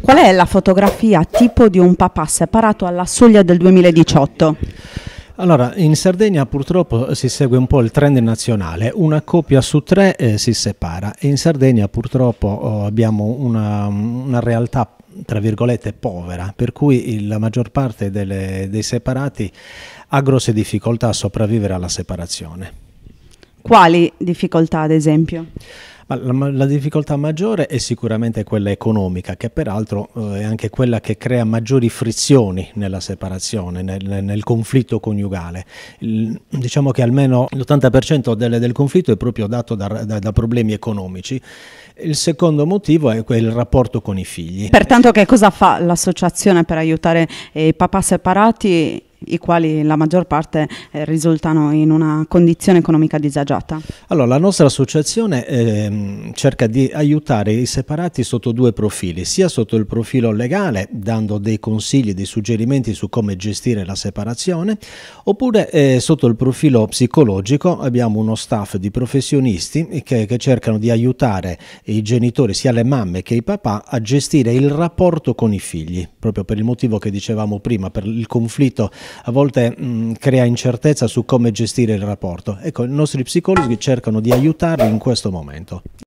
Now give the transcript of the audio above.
Qual è la fotografia tipo di un papà separato alla soglia del 2018? Allora, in Sardegna purtroppo si segue un po' il trend nazionale, una coppia su tre eh, si separa e in Sardegna purtroppo oh, abbiamo una, una realtà tra virgolette povera, per cui la maggior parte delle, dei separati ha grosse difficoltà a sopravvivere alla separazione. Quali difficoltà, ad esempio? Ma la, la, difficoltà maggiore è sicuramente quella economica, che peraltro eh, è anche quella che crea maggiori frizioni nella separazione, nel, nel conflitto coniugale. Il, diciamo che almeno l'80% del, del, conflitto è proprio dato da, da, da problemi economici. Il secondo motivo è il rapporto con i figli. Pertanto che cosa fa l'associazione per aiutare eh, i papà separati i quali la maggior parte eh, risultano in una condizione economica disagiata. Allora, la nostra associazione eh, cerca di aiutare i separati sotto due profili, sia sotto il profilo legale, dando dei consigli, dei suggerimenti su come gestire la separazione, oppure eh, sotto il profilo psicologico abbiamo uno staff di professionisti che, che cercano di aiutare i genitori, sia le mamme che i papà, a gestire il rapporto con i figli, proprio per il motivo che dicevamo prima, per il conflitto a volte mh, mm, crea incertezza su come gestire il rapporto. Ecco, i nostri psicologi cercano di aiutarli in questo momento.